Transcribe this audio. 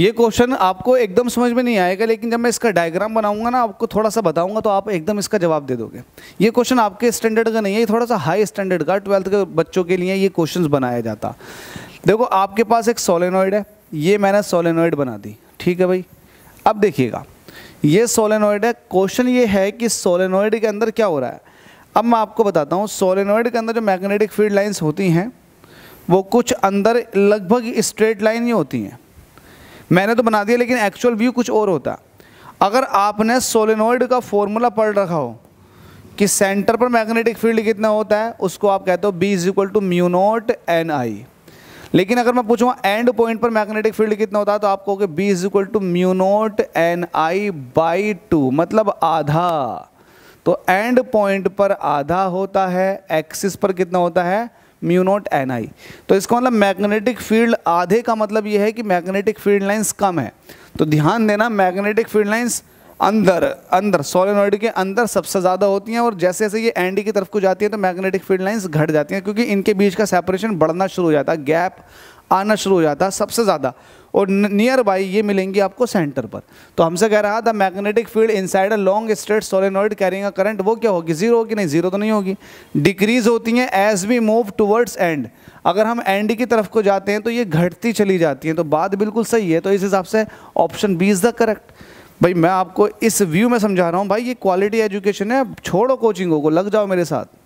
ये क्वेश्चन आपको एकदम समझ में नहीं आएगा लेकिन जब मैं इसका डायग्राम बनाऊंगा ना आपको थोड़ा सा बताऊंगा तो आप एकदम इसका जवाब दे दोगे ये क्वेश्चन आपके स्टैंडर्ड का नहीं है ये थोड़ा सा हाई स्टैंडर्ड का ट्वेल्थ के बच्चों के लिए ये क्वेश्चन बनाया जाता देखो आपके पास एक सोलेनॉइड है ये मैंने सोलेनॉइड बना दी ठीक है भाई अब देखिएगा ये सोलेनॉइड है क्वेश्चन ये है कि सोलेनॉइड के अंदर क्या हो रहा है अब मैं आपको बताता हूँ सोलेनॉइड के अंदर जो मैग्नेटिक फील्ड लाइन्स होती हैं वो कुछ अंदर लगभग स्ट्रेट लाइन ही होती हैं मैंने तो बना दिया लेकिन एक्चुअल व्यू कुछ और होता अगर आपने सोलेनोइड का फॉर्मूला पढ़ रखा हो कि सेंटर पर मैग्नेटिक फील्ड कितना होता है उसको आप कहते हो B is equal to mu naught N I लेकिन अगर मैं पूछूँ एंड पॉइंट पर मैग्नेटिक फील्ड कितना होता है तो आप कहोगे B is equal to mu naught N I by two मतलब आधा तो एंड पॉइंट पर आधा होता है एक्सिस पर कितना होता है म्यू एन आई तो इसका मतलब मैग्नेटिक फील्ड आधे का मतलब ये है कि मैग्नेटिक फील्ड लाइंस कम है तो ध्यान देना मैग्नेटिक फील्ड लाइंस अंदर अंदर सोलेनॉइड के अंदर सबसे ज़्यादा होती हैं और जैसे जैसे ये एंडी की तरफ को जाती है तो मैग्नेटिक फील्ड लाइन्स घट जाती हैं क्योंकि इनके बीच का सेपरेशन बढ़ना शुरू हो जाता है गैप आना शुरू हो जाता है सबसे ज़्यादा और नियर बाई ये मिलेंगी आपको सेंटर पर तो हमसे कह रहा था magnetic field inside a long straight solenoid carrying current वो क्या होगी जीरो होगी नहीं जीरो तो नहीं होगी डिक्रीज होती हैं as we move towards end अगर हम एंड की तरफ को जाते हैं तो ये घटती चली जाती हैं तो बात बिल्कुल सही है तो इस हिसाब से option B is the correct भाई मैं आपको इस व्यू में समझा रहा हूँ भाई ये क्वालिटी एजुकेशन है छोड़ो कोचिंगों को लग जाओ मेरे साथ